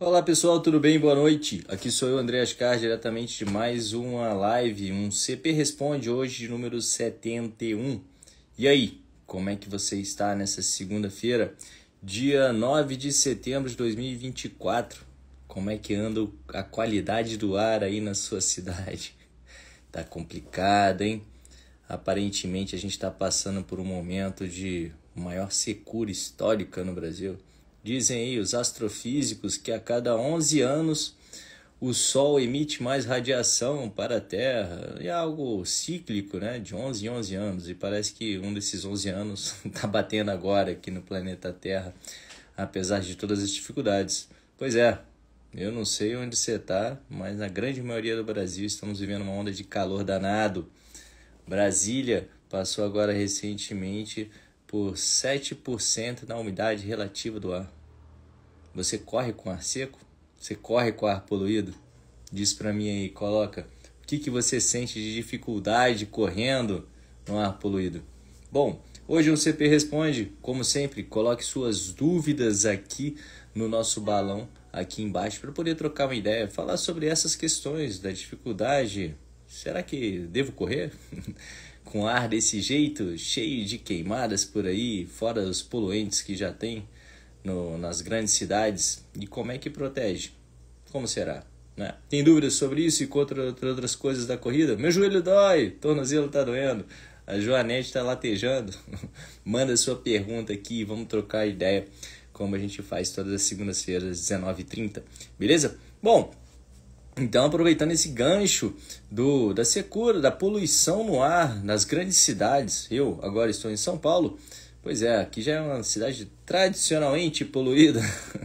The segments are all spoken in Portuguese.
Olá pessoal, tudo bem? Boa noite. Aqui sou eu, André Ascar, diretamente de mais uma live, um CP Responde hoje, de número 71. E aí, como é que você está nessa segunda-feira, dia 9 de setembro de 2024? Como é que anda a qualidade do ar aí na sua cidade? Tá complicado, hein? Aparentemente a gente está passando por um momento de maior secura histórica no Brasil. Dizem aí os astrofísicos que a cada 11 anos o Sol emite mais radiação para a Terra. É algo cíclico, né? De 11 em 11 anos. E parece que um desses 11 anos está batendo agora aqui no planeta Terra, apesar de todas as dificuldades. Pois é, eu não sei onde você está, mas na grande maioria do Brasil estamos vivendo uma onda de calor danado. Brasília passou agora recentemente por 7% na umidade relativa do ar. Você corre com ar seco? Você corre com ar poluído? Diz para mim aí, coloca. O que, que você sente de dificuldade correndo no ar poluído? Bom, hoje o CP Responde, como sempre, coloque suas dúvidas aqui no nosso balão, aqui embaixo, para poder trocar uma ideia, falar sobre essas questões da dificuldade. Será que devo correr? com ar desse jeito, cheio de queimadas por aí, fora os poluentes que já tem no, nas grandes cidades, e como é que protege? Como será? Né? Tem dúvidas sobre isso e contra outras coisas da corrida? Meu joelho dói, tornozelo tá doendo, a Joanete tá latejando. Manda sua pergunta aqui, vamos trocar ideia, como a gente faz todas as segundas-feiras, às 19h30, beleza? Bom, então, aproveitando esse gancho do, da secura, da poluição no ar nas grandes cidades, eu agora estou em São Paulo, pois é, aqui já é uma cidade tradicionalmente poluída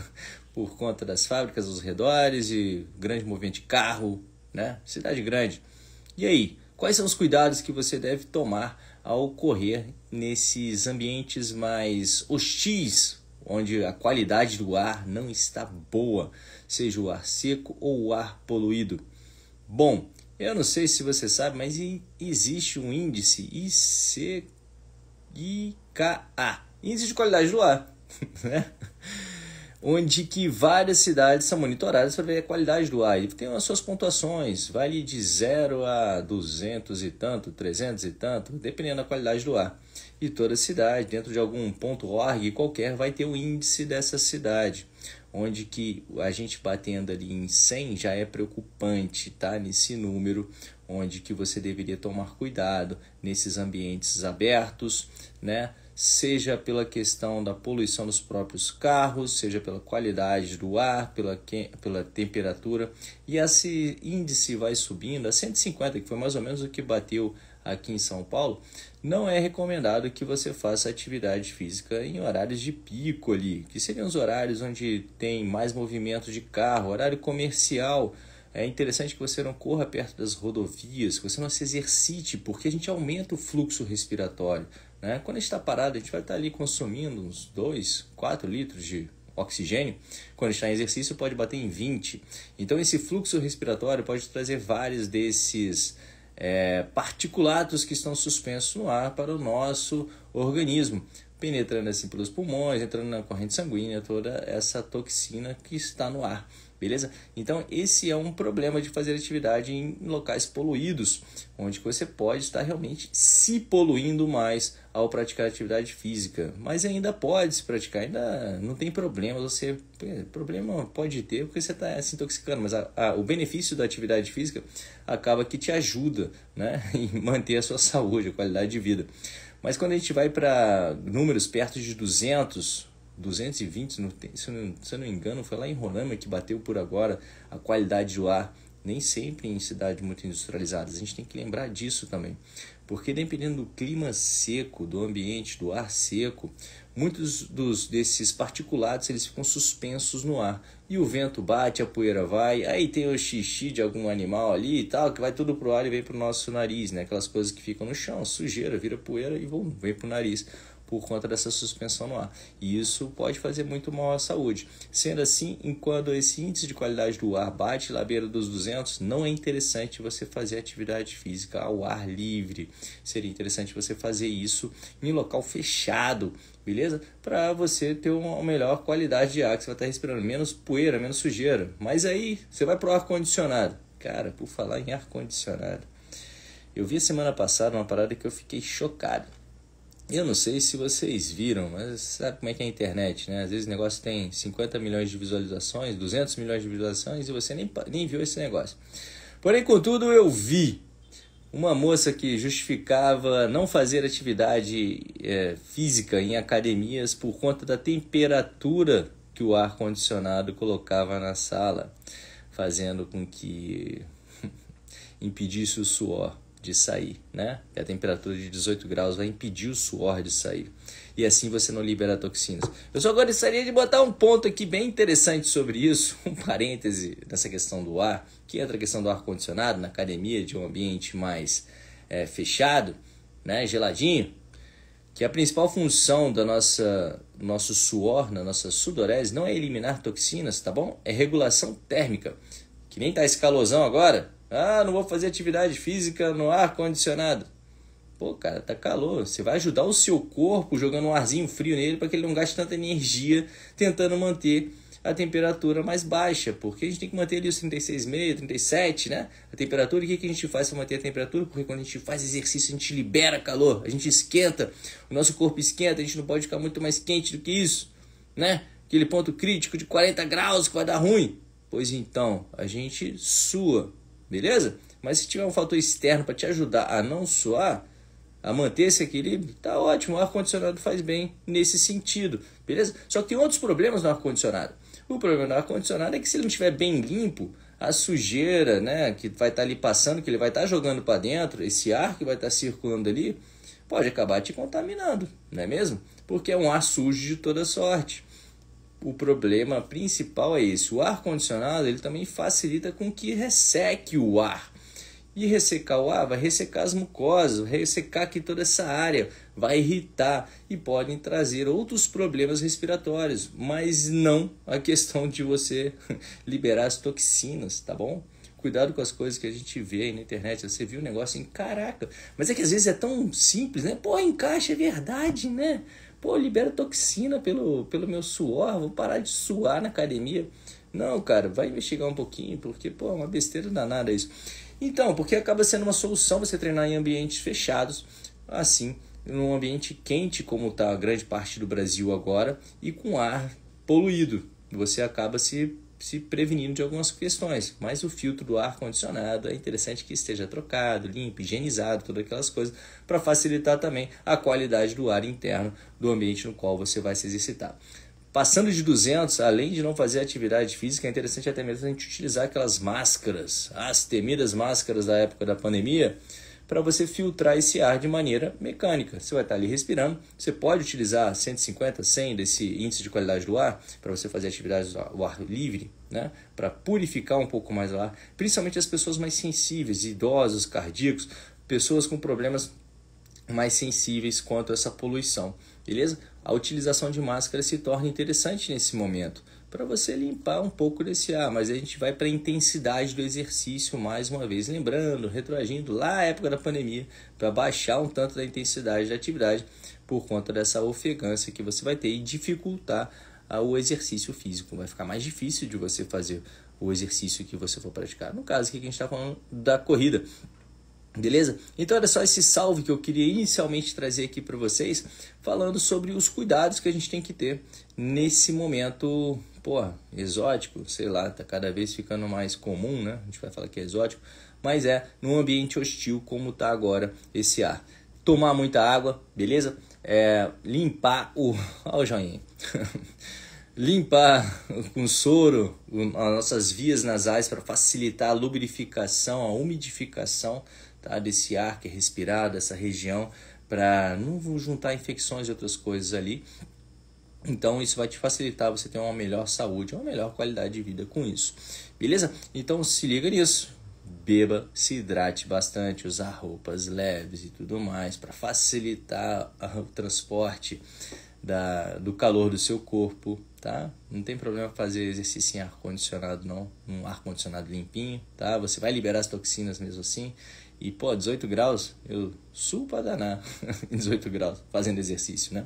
por conta das fábricas dos redores e grande movimento de carro, né? Cidade grande. E aí, quais são os cuidados que você deve tomar ao correr nesses ambientes mais hostis onde a qualidade do ar não está boa, seja o ar seco ou o ar poluído. Bom, eu não sei se você sabe, mas existe um índice ICA, índice de qualidade do ar, né? onde que várias cidades são monitoradas para ver a qualidade do ar. E tem as suas pontuações, vale de 0 a 200 e tanto, 300 e tanto, dependendo da qualidade do ar e toda cidade, dentro de algum ponto org qualquer, vai ter o índice dessa cidade, onde que a gente batendo ali em 100 já é preocupante, tá? Nesse número, onde que você deveria tomar cuidado nesses ambientes abertos, né? Seja pela questão da poluição dos próprios carros, seja pela qualidade do ar, pela, pela temperatura. E esse índice vai subindo a 150, que foi mais ou menos o que bateu aqui em São Paulo não é recomendado que você faça atividade física em horários de pico ali, que seriam os horários onde tem mais movimento de carro, horário comercial. É interessante que você não corra perto das rodovias, que você não se exercite, porque a gente aumenta o fluxo respiratório. Né? Quando a gente está parado, a gente vai estar tá ali consumindo uns 2, 4 litros de oxigênio, quando está em exercício, pode bater em 20. Então, esse fluxo respiratório pode trazer vários desses é, que estão suspensos no ar para o nosso organismo, penetrando assim pelos pulmões, entrando na corrente sanguínea, toda essa toxina que está no ar beleza? Então esse é um problema de fazer atividade em locais poluídos, onde você pode estar realmente se poluindo mais ao praticar atividade física, mas ainda pode se praticar, ainda não tem problema, você é, problema pode ter porque você está se intoxicando, mas a, a, o benefício da atividade física acaba que te ajuda, né, em manter a sua saúde, a qualidade de vida. Mas quando a gente vai para números perto de 200 220, se, eu não, se eu não engano, foi lá em Roraima que bateu por agora a qualidade do ar, nem sempre em cidades muito industrializadas. A gente tem que lembrar disso também, porque dependendo do clima seco, do ambiente, do ar seco, muitos dos, desses particulados eles ficam suspensos no ar. E o vento bate, a poeira vai, aí tem o xixi de algum animal ali e tal, que vai tudo pro ar e vem pro nosso nariz, né? Aquelas coisas que ficam no chão, sujeira, vira poeira e vão, vem pro nariz por conta dessa suspensão no ar. E isso pode fazer muito mal à saúde. Sendo assim, enquanto esse índice de qualidade do ar bate na beira dos 200, não é interessante você fazer atividade física ao ar livre. Seria interessante você fazer isso em local fechado, beleza? Para você ter uma melhor qualidade de ar, que você vai estar tá respirando menos poeira, menos sujeira. Mas aí você vai para o ar condicionado. Cara, por falar em ar condicionado, eu vi semana passada uma parada que eu fiquei chocado. Eu não sei se vocês viram, mas sabe como é que é a internet, né? Às vezes o negócio tem 50 milhões de visualizações, 200 milhões de visualizações e você nem, nem viu esse negócio. Porém, contudo, eu vi uma moça que justificava não fazer atividade é, física em academias por conta da temperatura que o ar-condicionado colocava na sala, fazendo com que impedisse o suor de sair, né? E a temperatura de 18 graus vai impedir o suor de sair. E assim você não libera toxinas. Eu só gostaria de botar um ponto aqui bem interessante sobre isso, um parêntese nessa questão do ar, que entra a questão do ar-condicionado na academia, de um ambiente mais é, fechado, né? geladinho, que a principal função da nossa nosso suor, na nossa sudorese, não é eliminar toxinas, tá bom? É regulação térmica. Que nem tá esse calorzão agora, ah, não vou fazer atividade física no ar condicionado. Pô, cara, tá calor. Você vai ajudar o seu corpo jogando um arzinho frio nele para que ele não gaste tanta energia tentando manter a temperatura mais baixa, porque a gente tem que manter ali os 36,5, 37, né? A temperatura, e o que, que a gente faz para manter a temperatura? Porque quando a gente faz exercício, a gente libera calor, a gente esquenta, o nosso corpo esquenta, a gente não pode ficar muito mais quente do que isso, né? Aquele ponto crítico de 40 graus que vai dar ruim. Pois então, a gente sua, Beleza? Mas se tiver um fator externo para te ajudar a não suar, a manter esse equilíbrio, tá ótimo. O ar-condicionado faz bem nesse sentido, beleza? Só que tem outros problemas no ar-condicionado. O problema do ar-condicionado é que se ele não estiver bem limpo, a sujeira né, que vai estar tá ali passando, que ele vai estar tá jogando para dentro, esse ar que vai estar tá circulando ali, pode acabar te contaminando, não é mesmo? Porque é um ar sujo de toda sorte o problema principal é esse. O ar condicionado ele também facilita com que resseque o ar. E ressecar o ar vai ressecar as mucosas, ressecar aqui toda essa área, vai irritar e podem trazer outros problemas respiratórios, mas não a questão de você liberar as toxinas, tá bom? Cuidado com as coisas que a gente vê aí na internet. Você viu um negócio assim, caraca, mas é que às vezes é tão simples, né? Pô, encaixa, é verdade, né? Pô, libera toxina pelo, pelo meu suor, vou parar de suar na academia. Não, cara, vai investigar um pouquinho, porque, pô, é uma besteira danada isso. Então, porque acaba sendo uma solução você treinar em ambientes fechados, assim, num ambiente quente, como está a grande parte do Brasil agora, e com ar poluído. Você acaba se se prevenindo de algumas questões. Mas o filtro do ar-condicionado é interessante que esteja trocado, limpo, higienizado, todas aquelas coisas, para facilitar também a qualidade do ar interno do ambiente no qual você vai se exercitar. Passando de 200, além de não fazer atividade física, é interessante até mesmo a gente utilizar aquelas máscaras, as temidas máscaras da época da pandemia, para você filtrar esse ar de maneira mecânica. Você vai estar tá ali respirando, você pode utilizar 150, 100 desse índice de qualidade do ar para você fazer atividades ao ar livre, né? para purificar um pouco mais o ar, principalmente as pessoas mais sensíveis, idosos, cardíacos, pessoas com problemas mais sensíveis quanto a essa poluição, beleza? A utilização de máscara se torna interessante nesse momento para você limpar um pouco desse ar, mas a gente vai para a intensidade do exercício mais uma vez, lembrando, retroagindo lá à época da pandemia, para baixar um tanto da intensidade da atividade por conta dessa ofegância que você vai ter e dificultar ah, o exercício físico. Vai ficar mais difícil de você fazer o exercício que você for praticar. No caso aqui que a gente está falando da corrida. Beleza? Então era só esse salve que eu queria inicialmente trazer aqui para vocês, falando sobre os cuidados que a gente tem que ter nesse momento pô, exótico, sei lá, tá cada vez ficando mais comum, né? A gente vai falar que é exótico, mas é num ambiente hostil como tá agora esse ar. Tomar muita água, beleza? É, limpar o. Olha o joinha. limpar com soro as nossas vias nasais para facilitar a lubrificação, a umidificação tá? desse ar que é respirado, dessa região, para não juntar infecções e outras coisas ali. Então isso vai te facilitar você ter uma melhor saúde, uma melhor qualidade de vida com isso. Beleza? Então se liga nisso. Beba, se hidrate bastante, usar roupas leves e tudo mais para facilitar o transporte da, do calor do seu corpo, tá? Não tem problema fazer exercício em ar condicionado não, um ar condicionado limpinho, tá? Você vai liberar as toxinas mesmo assim. E pô, 18 graus, eu supo a danar em 18 graus fazendo exercício, né?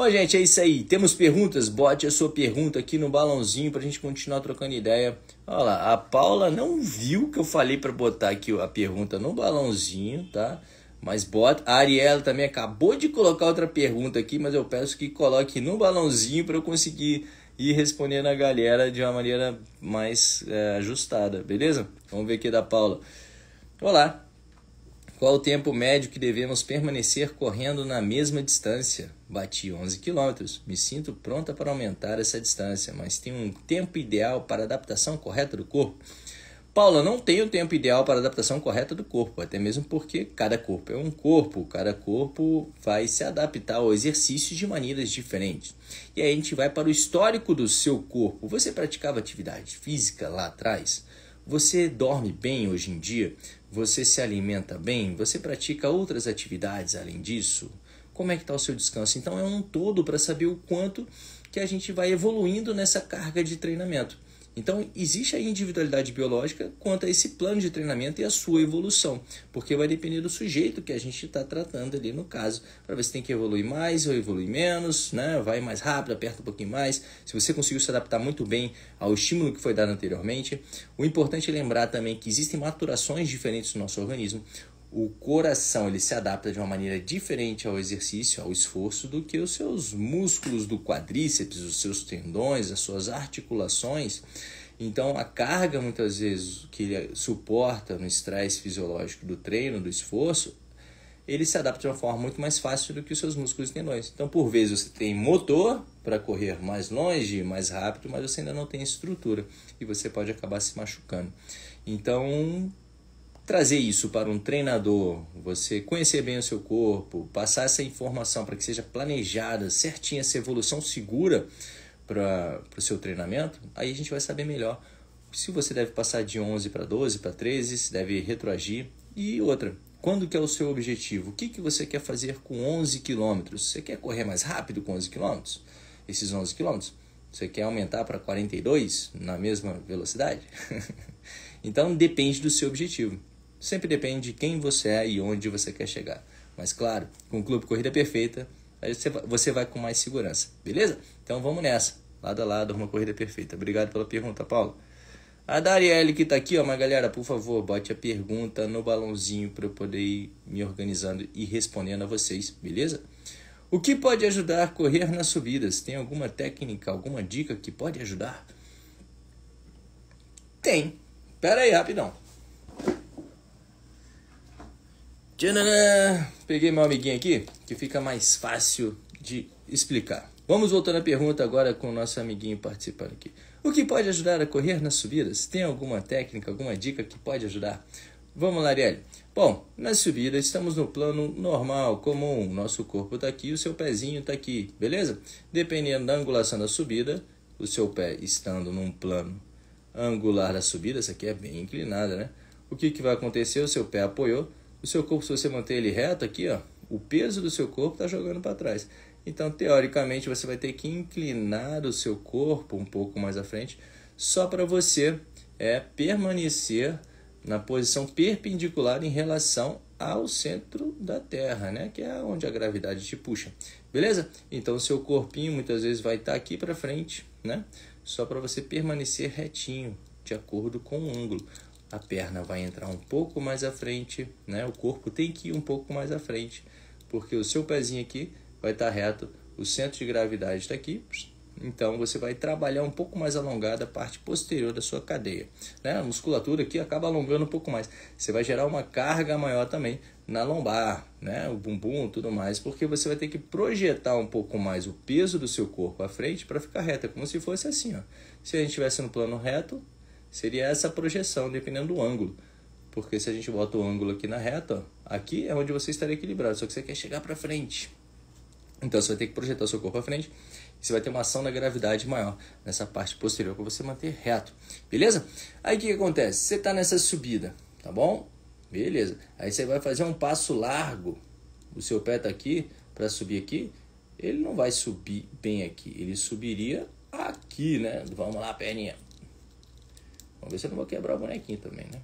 Bom, gente, é isso aí. Temos perguntas? Bote a sua pergunta aqui no balãozinho para a gente continuar trocando ideia. Olha lá, a Paula não viu que eu falei para botar aqui a pergunta no balãozinho, tá? Mas bota. A Ariela também acabou de colocar outra pergunta aqui, mas eu peço que coloque no balãozinho para eu conseguir ir respondendo a galera de uma maneira mais é, ajustada, beleza? Vamos ver aqui da Paula. Olá. Qual o tempo médio que devemos permanecer correndo na mesma distância? Bati 11 quilômetros. me sinto pronta para aumentar essa distância, mas tenho um tempo ideal para adaptação correta do corpo. Paula, não tem o tempo ideal para adaptação correta do corpo, até mesmo porque cada corpo é um corpo, cada corpo vai se adaptar ao exercício de maneiras diferentes. E aí a gente vai para o histórico do seu corpo. Você praticava atividade física lá atrás? Você dorme bem hoje em dia? Você se alimenta bem? Você pratica outras atividades além disso? como é que está o seu descanso. Então é um todo para saber o quanto que a gente vai evoluindo nessa carga de treinamento. Então, existe a individualidade biológica quanto a esse plano de treinamento e a sua evolução, porque vai depender do sujeito que a gente está tratando ali no caso, para ver se tem que evoluir mais ou evoluir menos, né? vai mais rápido, aperta um pouquinho mais, se você conseguiu se adaptar muito bem ao estímulo que foi dado anteriormente. O importante é lembrar também que existem maturações diferentes no nosso organismo o coração ele se adapta de uma maneira diferente ao exercício, ao esforço, do que os seus músculos do quadríceps, os seus tendões, as suas articulações. Então, a carga muitas vezes que ele suporta no estresse fisiológico do treino, do esforço, ele se adapta de uma forma muito mais fácil do que os seus músculos e tendões. Então, por vezes você tem motor para correr mais longe, mais rápido, mas você ainda não tem estrutura e você pode acabar se machucando. Então, trazer isso para um treinador, você conhecer bem o seu corpo, passar essa informação para que seja planejada certinha essa evolução segura para o seu treinamento, aí a gente vai saber melhor se você deve passar de 11 para 12, para 13, se deve retroagir. E outra, quando que é o seu objetivo? O que, que você quer fazer com 11 quilômetros? Você quer correr mais rápido com 11 quilômetros? Esses 11 quilômetros? Você quer aumentar para 42 na mesma velocidade? então depende do seu objetivo. Sempre depende de quem você é e onde você quer chegar. Mas claro, com o Clube Corrida Perfeita, você vai com mais segurança, beleza? Então vamos nessa, lado a lado, uma corrida perfeita. Obrigado pela pergunta, Paulo. A Darielle que tá aqui, ó, mas galera, por favor, bote a pergunta no balãozinho para eu poder ir me organizando e respondendo a vocês, beleza? O que pode ajudar a correr nas subidas? Tem alguma técnica, alguma dica que pode ajudar? Tem. Pera aí, rapidão. Tchananã! Peguei meu amiguinho aqui, que fica mais fácil de explicar. Vamos voltando à pergunta agora com o nosso amiguinho participando aqui. O que pode ajudar a correr nas subidas? Tem alguma técnica, alguma dica que pode ajudar? Vamos lá, Ariel. Bom, na subida estamos no plano normal, comum. Nosso corpo está aqui, o seu pezinho está aqui, beleza? Dependendo da angulação da subida, o seu pé estando num plano angular da subida, essa aqui é bem inclinada, né? O que, que vai acontecer? O seu pé apoiou, o seu corpo, se você manter ele reto aqui, ó, o peso do seu corpo está jogando para trás. Então, teoricamente, você vai ter que inclinar o seu corpo um pouco mais à frente, só para você é permanecer na posição perpendicular em relação ao centro da Terra, né? Que é onde a gravidade te puxa. Beleza? Então, o seu corpinho muitas vezes vai estar tá aqui para frente, né? Só para você permanecer retinho, de acordo com o ângulo a perna vai entrar um pouco mais à frente, né? O corpo tem que ir um pouco mais à frente, porque o seu pezinho aqui vai estar tá reto, o centro de gravidade está aqui, então você vai trabalhar um pouco mais alongada a parte posterior da sua cadeia. Né? A musculatura aqui acaba alongando um pouco mais. Você vai gerar uma carga maior também na lombar, né? o bumbum tudo mais, porque você vai ter que projetar um pouco mais o peso do seu corpo à frente para ficar reto. É como se fosse assim. Ó. Se a gente estivesse no plano reto, Seria essa projeção, dependendo do ângulo. Porque se a gente bota o ângulo aqui na reta, ó, aqui é onde você estaria equilibrado, só que você quer chegar para frente. Então você vai ter que projetar seu corpo para frente você vai ter uma ação da gravidade maior nessa parte posterior para você manter reto. Beleza? Aí o que, que acontece? Você está nessa subida, tá bom? Beleza. Aí você vai fazer um passo largo. O seu pé está aqui para subir aqui. Ele não vai subir bem aqui. Ele subiria aqui, né? Vamos lá, perninha. Vamos ver se eu não vou quebrar o bonequinho também, né?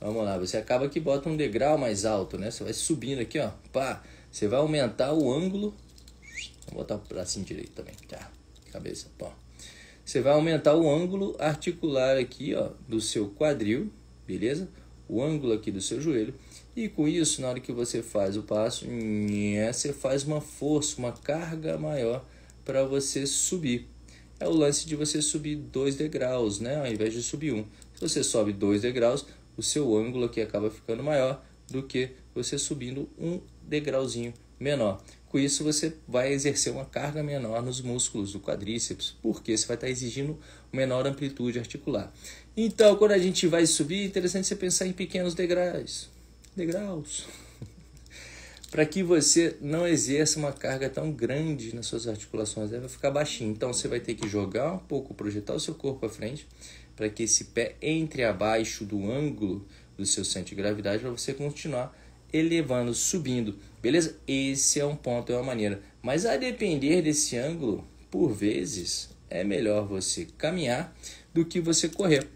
Vamos lá, você acaba que bota um degrau mais alto, né? Você vai subindo aqui, ó. Pá, você vai aumentar o ângulo. Vou botar o bracinho direito também. Tá, cabeça, pó. Você vai aumentar o ângulo articular aqui, ó, do seu quadril, beleza? O ângulo aqui do seu joelho. E com isso, na hora que você faz o passo, você faz uma força, uma carga maior para você subir é o lance de você subir dois degraus, né? Ao invés de subir um. Se você sobe dois degraus, o seu ângulo aqui acaba ficando maior do que você subindo um degrauzinho menor. Com isso, você vai exercer uma carga menor nos músculos do quadríceps, porque você vai estar exigindo menor amplitude articular. Então, quando a gente vai subir, é interessante você pensar em pequenos degraus. Degraus para que você não exerça uma carga tão grande nas suas articulações, ela vai ficar baixinha. Então você vai ter que jogar um pouco, projetar o seu corpo à frente, para que esse pé entre abaixo do ângulo do seu centro de gravidade, para você continuar elevando, subindo, beleza? Esse é um ponto, é uma maneira. Mas a depender desse ângulo, por vezes é melhor você caminhar do que você correr.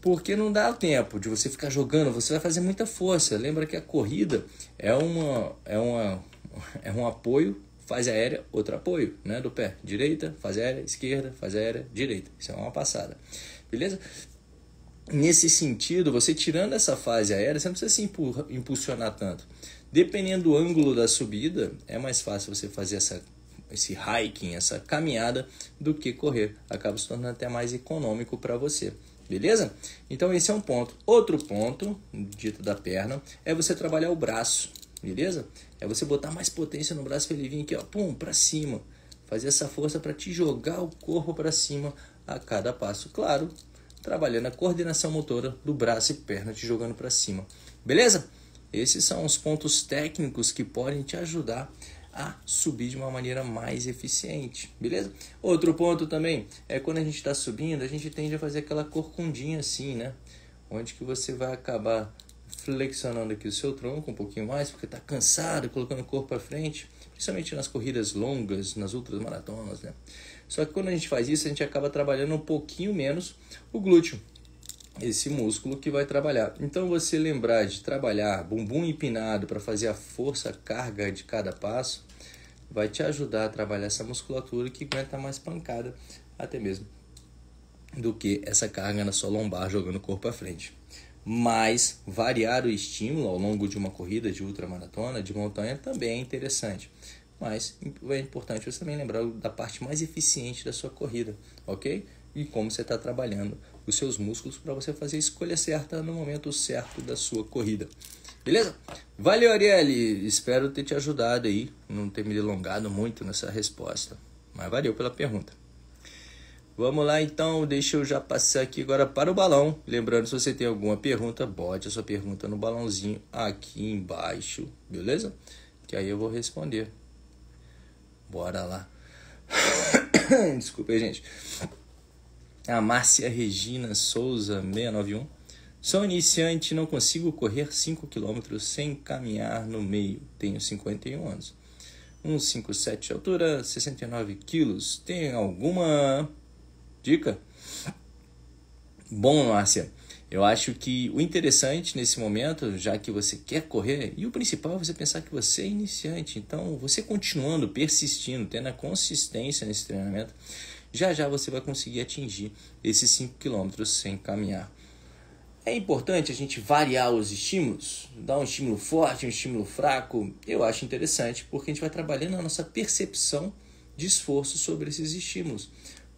Porque não dá tempo de você ficar jogando, você vai fazer muita força. Lembra que a corrida é, uma, é, uma, é um apoio, fase aérea, outro apoio, né? Do pé, direita, fase aérea, esquerda, fase aérea, direita. Isso é uma passada, beleza? Nesse sentido, você tirando essa fase aérea, você não precisa se empurra, impulsionar tanto. Dependendo do ângulo da subida, é mais fácil você fazer essa, esse hiking, essa caminhada, do que correr. Acaba se tornando até mais econômico para você beleza? Então esse é um ponto. Outro ponto, dito da perna, é você trabalhar o braço, beleza? É você botar mais potência no braço para ele vir aqui, ó, pum, para cima. Fazer essa força para te jogar o corpo para cima a cada passo, claro, trabalhando a coordenação motora do braço e perna te jogando para cima. Beleza? Esses são os pontos técnicos que podem te ajudar a subir de uma maneira mais eficiente, beleza? Outro ponto também é quando a gente está subindo, a gente tende a fazer aquela corcundinha assim, né? Onde que você vai acabar flexionando aqui o seu tronco um pouquinho mais, porque está cansado, colocando o corpo para frente, principalmente nas corridas longas, nas outras maratonas, né? Só que quando a gente faz isso, a gente acaba trabalhando um pouquinho menos o glúteo esse músculo que vai trabalhar. Então você lembrar de trabalhar bumbum empinado para fazer a força, a carga de cada passo, vai te ajudar a trabalhar essa musculatura que aguenta mais pancada, até mesmo do que essa carga na sua lombar jogando o corpo à frente. Mas variar o estímulo ao longo de uma corrida de ultramaratona, de montanha, também é interessante. Mas é importante você também lembrar da parte mais eficiente da sua corrida, ok? E como você está trabalhando os seus músculos para você fazer a escolha certa no momento certo da sua corrida. Beleza? Valeu, Arielle! Espero ter te ajudado aí, não ter me delongado muito nessa resposta. Mas valeu pela pergunta. Vamos lá então, deixa eu já passar aqui agora para o balão. Lembrando, se você tem alguma pergunta, bote a sua pergunta no balãozinho aqui embaixo, beleza? Que aí eu vou responder. Bora lá. Desculpa, gente. É a Márcia Regina Souza 691. Sou iniciante, não consigo correr 5 km sem caminhar no meio. Tenho 51 anos. 157 de altura, 69 quilos. Tem alguma dica? Bom, Márcia, eu acho que o interessante nesse momento, já que você quer correr, e o principal é você pensar que você é iniciante. Então, você continuando, persistindo, tendo a consistência nesse treinamento, já já você vai conseguir atingir esses 5 km sem caminhar. É importante a gente variar os estímulos, dar um estímulo forte, um estímulo fraco. Eu acho interessante porque a gente vai trabalhando a nossa percepção de esforço sobre esses estímulos.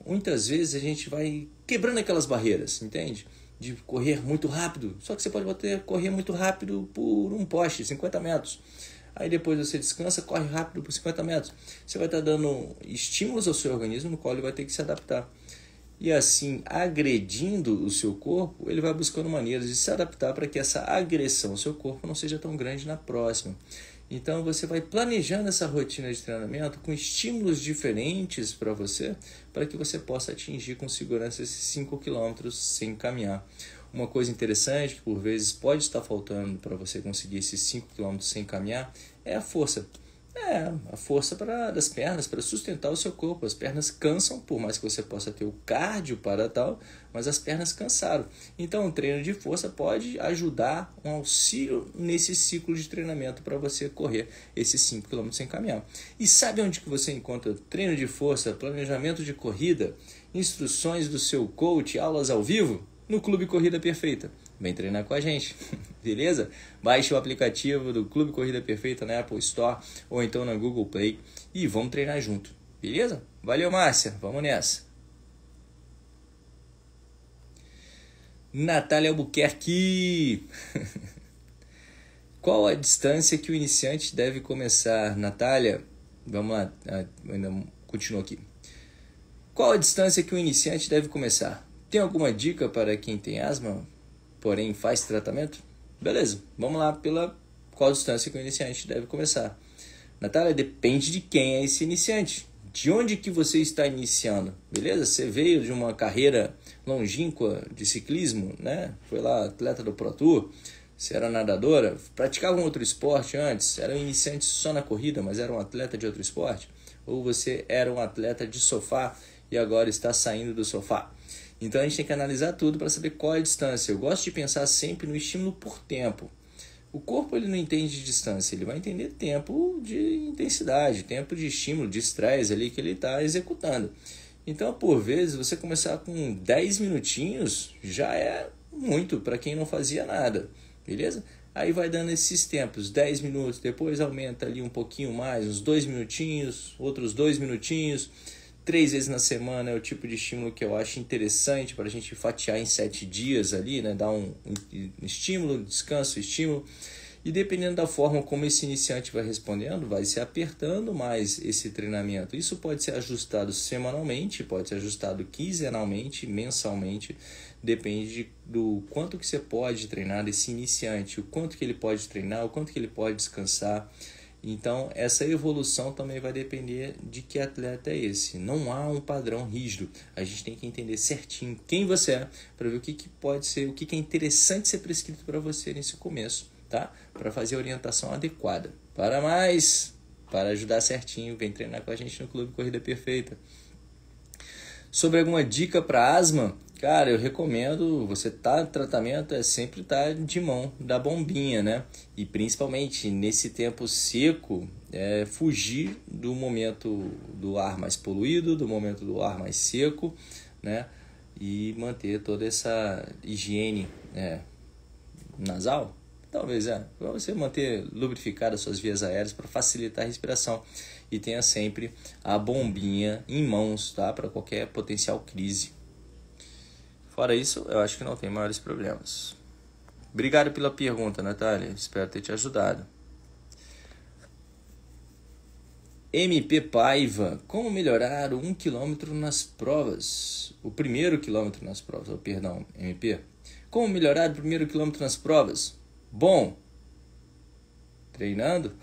Muitas vezes a gente vai quebrando aquelas barreiras, entende? De correr muito rápido. Só que você pode bater, correr muito rápido por um poste, 50 metros. Aí depois você descansa, corre rápido por 50 metros. Você vai estar tá dando estímulos ao seu organismo, no qual ele vai ter que se adaptar. E assim, agredindo o seu corpo, ele vai buscando maneiras de se adaptar para que essa agressão ao seu corpo não seja tão grande na próxima. Então você vai planejando essa rotina de treinamento com estímulos diferentes para você, para que você possa atingir com segurança esses 5 km sem caminhar. Uma coisa interessante que por vezes pode estar faltando para você conseguir esses 5 km sem caminhar é a força. É, a força para das pernas para sustentar o seu corpo. As pernas cansam, por mais que você possa ter o cardio para tal, mas as pernas cansaram. Então, o treino de força pode ajudar um auxílio nesse ciclo de treinamento para você correr esses 5 km sem caminhar. E sabe onde que você encontra treino de força, planejamento de corrida, instruções do seu coach, aulas ao vivo? no Clube Corrida Perfeita. Vem treinar com a gente, beleza? Baixe o aplicativo do Clube Corrida Perfeita na Apple Store ou então na Google Play e vamos treinar junto, beleza? Valeu, Márcia, vamos nessa! Natália Albuquerque! Qual a distância que o iniciante deve começar? Natália, vamos lá, ah, ainda continuo aqui. Qual a distância que o iniciante deve começar? Tem alguma dica para quem tem asma, porém faz tratamento? Beleza, vamos lá pela qual distância que o iniciante deve começar. Natália, depende de quem é esse iniciante. De onde que você está iniciando, beleza? Você veio de uma carreira longínqua de ciclismo, né? Foi lá atleta do Pro Tour, você era nadadora, praticava um outro esporte antes, era um iniciante só na corrida, mas era um atleta de outro esporte? Ou você era um atleta de sofá e agora está saindo do sofá? Então a gente tem que analisar tudo para saber qual é a distância. Eu gosto de pensar sempre no estímulo por tempo. O corpo ele não entende distância, ele vai entender tempo de intensidade, tempo de estímulo, de estresse ali que ele está executando. Então, por vezes, você começar com 10 minutinhos já é muito para quem não fazia nada, beleza? Aí vai dando esses tempos, 10 minutos, depois aumenta ali um pouquinho mais, uns 2 minutinhos, outros 2 minutinhos três vezes na semana é o tipo de estímulo que eu acho interessante para a gente fatiar em sete dias ali, né? Dar um, um estímulo, descanso, estímulo. E dependendo da forma como esse iniciante vai respondendo, vai se apertando mais esse treinamento. Isso pode ser ajustado semanalmente, pode ser ajustado quinzenalmente, mensalmente, depende do quanto que você pode treinar desse iniciante, o quanto que ele pode treinar, o quanto que ele pode descansar. Então, essa evolução também vai depender de que atleta é esse. Não há um padrão rígido. A gente tem que entender certinho quem você é para ver o que, que pode ser, o que, que é interessante ser prescrito para você nesse começo, tá? Para fazer a orientação adequada. Para mais, para ajudar certinho, vem treinar com a gente no Clube Corrida Perfeita. Sobre alguma dica para asma, Cara, eu recomendo, você tá no tratamento, é sempre tá de mão da bombinha, né? E principalmente nesse tempo seco, é fugir do momento do ar mais poluído, do momento do ar mais seco, né? E manter toda essa higiene é, nasal, talvez é, você manter lubrificadas suas vias aéreas para facilitar a respiração. E tenha sempre a bombinha em mãos, tá? Para qualquer potencial crise. Fora isso, eu acho que não tem maiores problemas. Obrigado pela pergunta, Natália. Espero ter te ajudado. MP Paiva, como melhorar um quilômetro nas provas? O primeiro quilômetro nas provas, oh, perdão, MP. Como melhorar o primeiro quilômetro nas provas? Bom, treinando.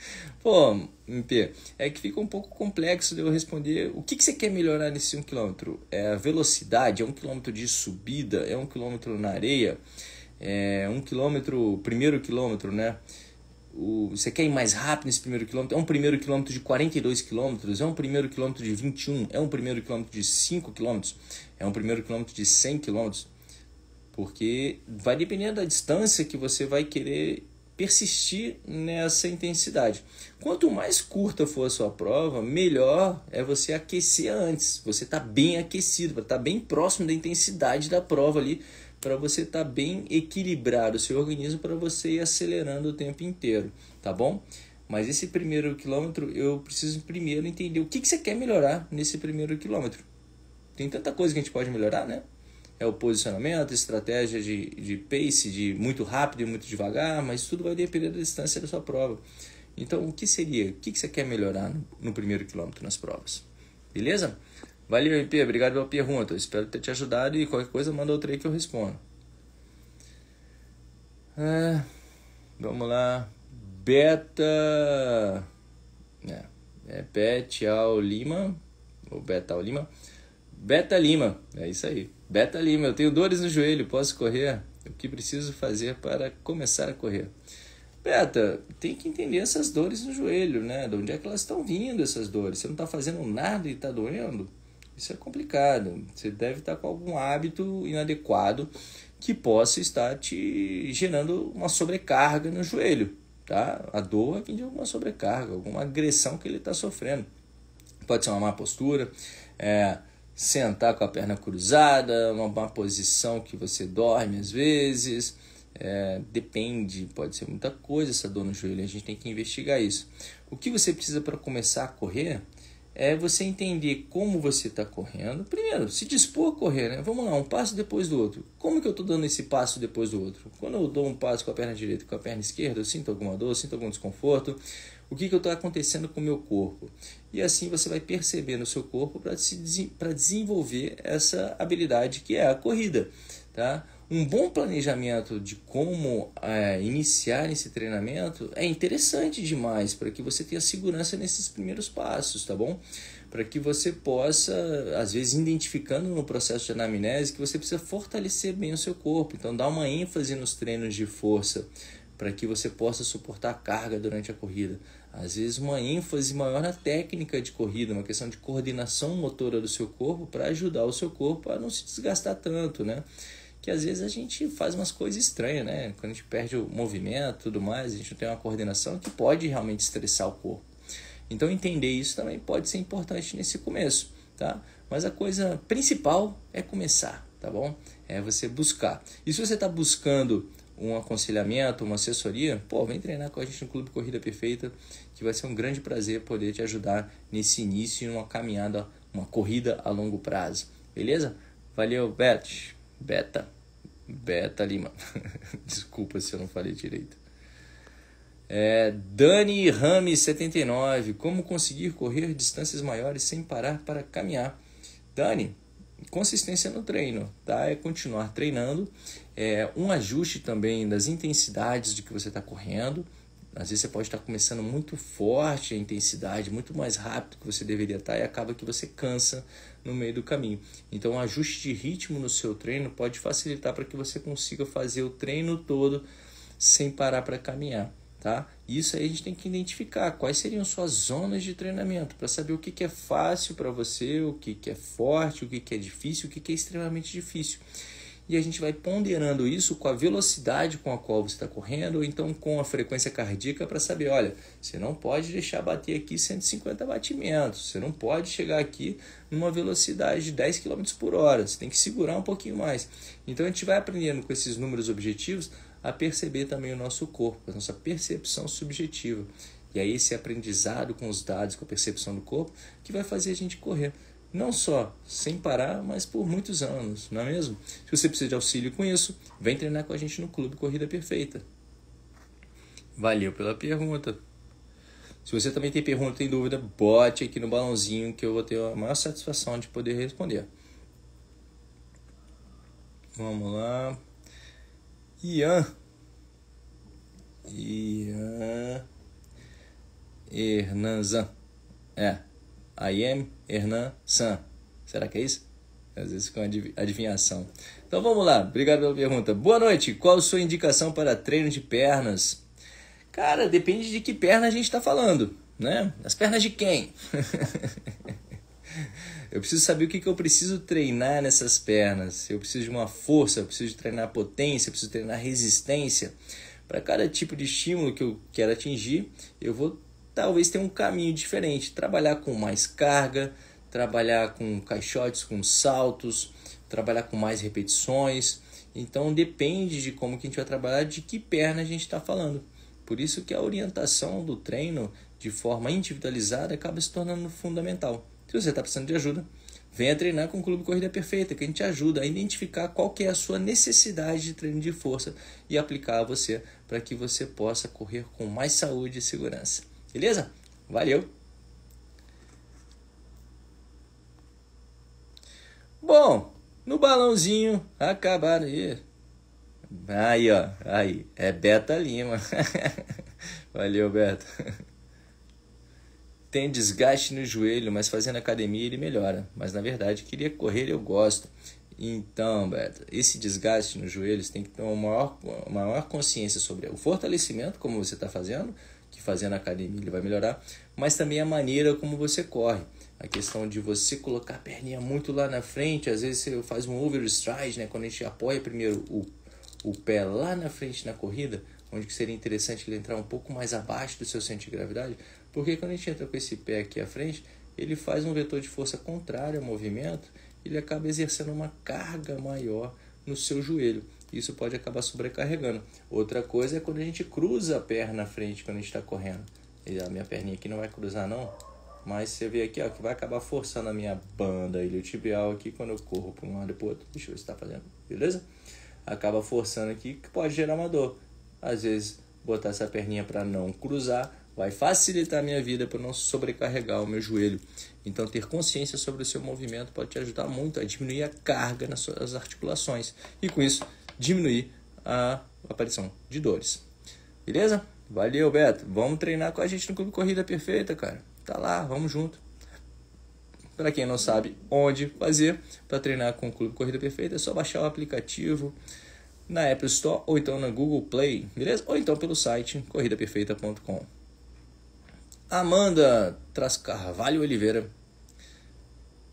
Pô, MP, é que fica um pouco complexo de eu responder o que, que você quer melhorar nesse 1 km. É a velocidade? É 1 km de subida? É 1 km na areia? É 1 km, primeiro quilômetro, né? O, você quer ir mais rápido nesse primeiro quilômetro? É um primeiro quilômetro de 42 quilômetros? É um primeiro quilômetro de 21? É um primeiro quilômetro de 5 quilômetros? É um primeiro quilômetro de 100 quilômetros? Porque vai depender da distância que você vai querer persistir nessa intensidade. Quanto mais curta for a sua prova, melhor é você aquecer antes. Você está bem aquecido, para tá estar bem próximo da intensidade da prova ali, para você estar tá bem equilibrado o seu organismo para você ir acelerando o tempo inteiro, tá bom? Mas esse primeiro quilômetro, eu preciso primeiro entender o que, que você quer melhorar nesse primeiro quilômetro. Tem tanta coisa que a gente pode melhorar, né? é o posicionamento, estratégia de, de pace, de muito rápido e muito devagar, mas tudo vai depender da distância da sua prova. Então, o que seria? O que, que você quer melhorar no, no primeiro quilômetro nas provas? Beleza? Valeu, MP. Obrigado pela pergunta. Espero ter te ajudado e qualquer coisa manda outra aí que eu respondo. É, vamos lá. Beta. É, é Betal Lima. Ou Beta Lima. Beta Lima. É isso aí. Beta Lima, eu tenho dores no joelho, posso correr? O que preciso fazer para começar a correr? Beta, tem que entender essas dores no joelho, né? De onde é que elas estão vindo, essas dores? Você não está fazendo nada e está doendo? Isso é complicado. Você deve estar tá com algum hábito inadequado que possa estar te gerando uma sobrecarga no joelho, tá? A dor vem de alguma sobrecarga, alguma agressão que ele está sofrendo. Pode ser uma má postura, é, sentar com a perna cruzada, uma, uma posição que você dorme às vezes. É, depende, pode ser muita coisa essa dor no joelho, a gente tem que investigar isso. O que você precisa para começar a correr é você entender como você está correndo. Primeiro, se dispor a correr, né? Vamos lá, um passo depois do outro. Como que eu estou dando esse passo depois do outro? Quando eu dou um passo com a perna direita e com a perna esquerda, eu sinto alguma dor, eu sinto algum desconforto o que está acontecendo com o meu corpo. E assim você vai perceber no seu corpo para se, desenvolver essa habilidade que é a corrida. Tá? Um bom planejamento de como é, iniciar esse treinamento é interessante demais para que você tenha segurança nesses primeiros passos, tá bom? Para que você possa, às vezes, identificando no processo de anamnese que você precisa fortalecer bem o seu corpo. Então, dá uma ênfase nos treinos de força para que você possa suportar a carga durante a corrida. Às vezes, uma ênfase maior na técnica de corrida, uma questão de coordenação motora do seu corpo para ajudar o seu corpo a não se desgastar tanto, né? Que às vezes a gente faz umas coisas estranhas, né? Quando a gente perde o movimento tudo mais, a gente não tem uma coordenação que pode realmente estressar o corpo. Então, entender isso também pode ser importante nesse começo, tá? Mas a coisa principal é começar, tá bom? É você buscar. E se você está buscando um aconselhamento, uma assessoria, pô, vem treinar com a gente no Clube Corrida Perfeita, que vai ser um grande prazer poder te ajudar nesse início e uma caminhada, uma corrida a longo prazo. Beleza? Valeu, Bet. Beta. Beta Lima. Desculpa se eu não falei direito. É, Dani Rami 79. Como conseguir correr distâncias maiores sem parar para caminhar? Dani, consistência no treino, tá? É continuar treinando é, um ajuste também das intensidades de que você está correndo. Às vezes você pode estar tá começando muito forte a intensidade, muito mais rápido que você deveria estar tá, e acaba que você cansa no meio do caminho. Então, um ajuste de ritmo no seu treino pode facilitar para que você consiga fazer o treino todo sem parar para caminhar, tá? Isso aí a gente tem que identificar quais seriam suas zonas de treinamento para saber o que, que é fácil para você, o que, que é forte, o que, que é difícil, o que, que é extremamente difícil e a gente vai ponderando isso com a velocidade com a qual você está correndo, ou então com a frequência cardíaca para saber, olha, você não pode deixar bater aqui 150 batimentos, você não pode chegar aqui numa velocidade de 10 km por hora, você tem que segurar um pouquinho mais. Então a gente vai aprendendo com esses números objetivos a perceber também o nosso corpo, a nossa percepção subjetiva. E aí esse aprendizado com os dados, com a percepção do corpo, que vai fazer a gente correr não só sem parar, mas por muitos anos, não é mesmo? Se você precisa de auxílio com isso, vem treinar com a gente no Clube Corrida Perfeita. Valeu pela pergunta. Se você também tem pergunta, tem dúvida, bote aqui no balãozinho que eu vou ter a maior satisfação de poder responder. Vamos lá. Ian. Ian. Hernanzan. É. I am Hernan San. Será que é isso? Às vezes com adivinhação. Então vamos lá, obrigado pela pergunta. Boa noite, qual a sua indicação para treino de pernas? Cara, depende de que perna a gente está falando, né? As pernas de quem? eu preciso saber o que, que eu preciso treinar nessas pernas. Eu preciso de uma força, eu preciso de treinar potência, eu preciso treinar resistência. Para cada tipo de estímulo que eu quero atingir, eu vou talvez tenha um caminho diferente. Trabalhar com mais carga, trabalhar com caixotes, com saltos, trabalhar com mais repetições. Então depende de como que a gente vai trabalhar, de que perna a gente está falando. Por isso que a orientação do treino de forma individualizada acaba se tornando fundamental. Se você está precisando de ajuda, venha treinar com o Clube Corrida Perfeita, que a gente ajuda a identificar qual que é a sua necessidade de treino de força e aplicar a você para que você possa correr com mais saúde e segurança. Beleza? Valeu! Bom, no balãozinho acabaram. Aí, ó, aí, é Beta Lima. Valeu, Beta. Tem desgaste no joelho, mas fazendo academia ele melhora. Mas na verdade, queria correr, eu gosto. Então, Beto, esse desgaste nos joelhos tem que ter uma maior, uma maior consciência sobre o fortalecimento, como você está fazendo, fazer na academia ele vai melhorar, mas também a maneira como você corre. A questão de você colocar a perninha muito lá na frente, às vezes você faz um overstride, né? Quando a gente apoia primeiro o, o pé lá na frente na corrida, onde que seria interessante ele entrar um pouco mais abaixo do seu centro de gravidade, porque quando a gente entra com esse pé aqui à frente, ele faz um vetor de força contrário ao movimento, ele acaba exercendo uma carga maior no seu joelho isso pode acabar sobrecarregando. Outra coisa é quando a gente cruza a perna na frente quando a gente está correndo. E a minha perninha aqui não vai cruzar não, mas você vê aqui ó, que vai acabar forçando a minha banda iliotibial aqui quando eu corro para um lado e para outro. Deixa eu ver se está fazendo, beleza? Acaba forçando aqui que pode gerar uma dor. Às vezes botar essa perninha para não cruzar vai facilitar a minha vida para não sobrecarregar o meu joelho. Então, ter consciência sobre o seu movimento pode te ajudar muito a diminuir a carga nas suas articulações e, com isso, diminuir a aparição de dores. Beleza? Valeu, Beto. Vamos treinar com a gente no Clube Corrida Perfeita, cara. Tá lá, vamos junto. Para quem não sabe onde fazer para treinar com o Clube Corrida Perfeita, é só baixar o aplicativo na Apple Store ou então na Google Play, beleza? Ou então pelo site corridaperfeita.com. Amanda Tras Carvalho Oliveira.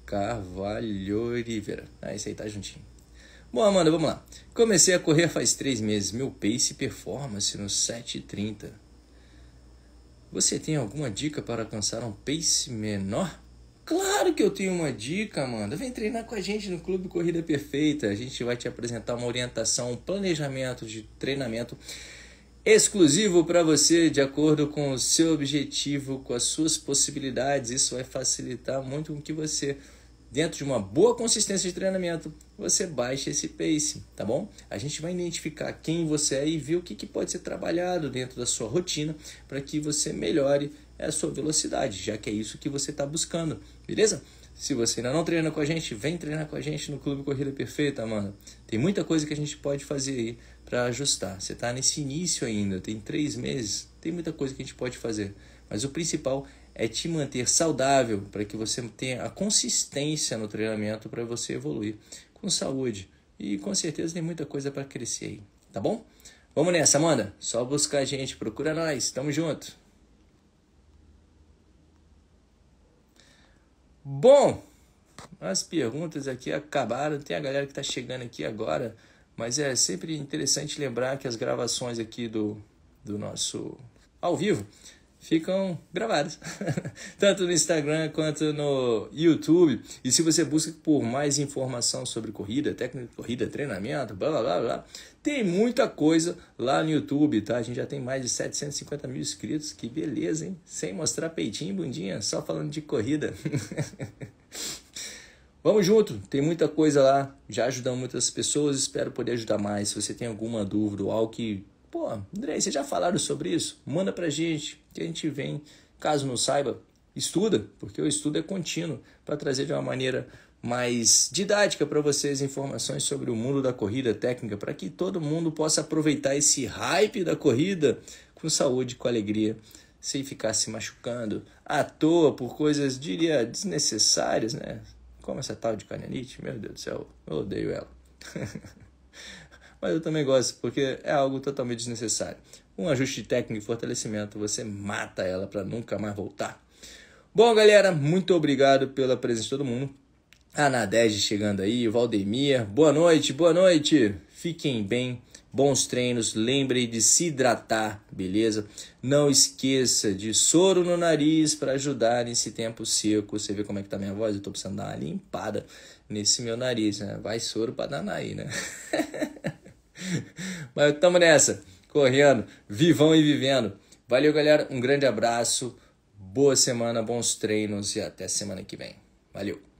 Carvalho Oliveira. Ah, esse aí tá juntinho. Bom, Amanda, vamos lá. Comecei a correr faz três meses. Meu pace e performance no 7,30. Você tem alguma dica para alcançar um pace menor? Claro que eu tenho uma dica, Amanda. Vem treinar com a gente no Clube Corrida Perfeita. A gente vai te apresentar uma orientação, um planejamento de treinamento exclusivo para você, de acordo com o seu objetivo, com as suas possibilidades. Isso vai facilitar muito com que você dentro de uma boa consistência de treinamento, você baixa esse pace, tá bom? A gente vai identificar quem você é e ver o que, que pode ser trabalhado dentro da sua rotina para que você melhore a sua velocidade, já que é isso que você está buscando, beleza? Se você ainda não treina com a gente, vem treinar com a gente no Clube Corrida Perfeita, mano. Tem muita coisa que a gente pode fazer aí para ajustar. Você está nesse início ainda, tem três meses, tem muita coisa que a gente pode fazer. Mas o principal é te manter saudável para que você tenha a consistência no treinamento para você evoluir com saúde. E com certeza tem muita coisa para crescer aí, tá bom? Vamos nessa, Amanda. Só buscar a gente, procura nós. Tamo junto. Bom, as perguntas aqui acabaram. Tem a galera que está chegando aqui agora, mas é sempre interessante lembrar que as gravações aqui do, do nosso ao vivo ficam gravados tanto no Instagram quanto no YouTube. E se você busca por mais informação sobre corrida, técnica de corrida, treinamento, blá blá blá blá, tem muita coisa lá no YouTube, tá? A gente já tem mais de 750 mil inscritos, que beleza, hein? Sem mostrar peitinho, bundinha, só falando de corrida. Vamos junto, tem muita coisa lá, já ajudamos muitas pessoas, espero poder ajudar mais. Se você tem alguma dúvida ou algo que Pô, Andrei, vocês já falaram sobre isso? Manda pra gente, que a gente vem. Caso não saiba, estuda, porque o estudo é contínuo, para trazer de uma maneira mais didática para vocês informações sobre o mundo da corrida técnica, para que todo mundo possa aproveitar esse hype da corrida com saúde, com alegria, sem ficar se machucando à toa por coisas, diria, desnecessárias, né? Como essa tal de canelite, meu Deus do céu, eu odeio ela. mas eu também gosto, porque é algo totalmente desnecessário. Um ajuste técnico e fortalecimento, você mata ela para nunca mais voltar. Bom, galera, muito obrigado pela presença de todo mundo. Anadege chegando aí, Valdemir. Boa noite, boa noite. Fiquem bem, bons treinos. Lembrem de se hidratar, beleza? Não esqueça de soro no nariz para ajudar nesse tempo seco. Você vê como é que tá minha voz? Eu tô precisando dar uma limpada nesse meu nariz, né? Vai soro para danar aí, né? Mas estamos nessa, correndo, vivão e vivendo. Valeu, galera. Um grande abraço, boa semana, bons treinos e até semana que vem. Valeu!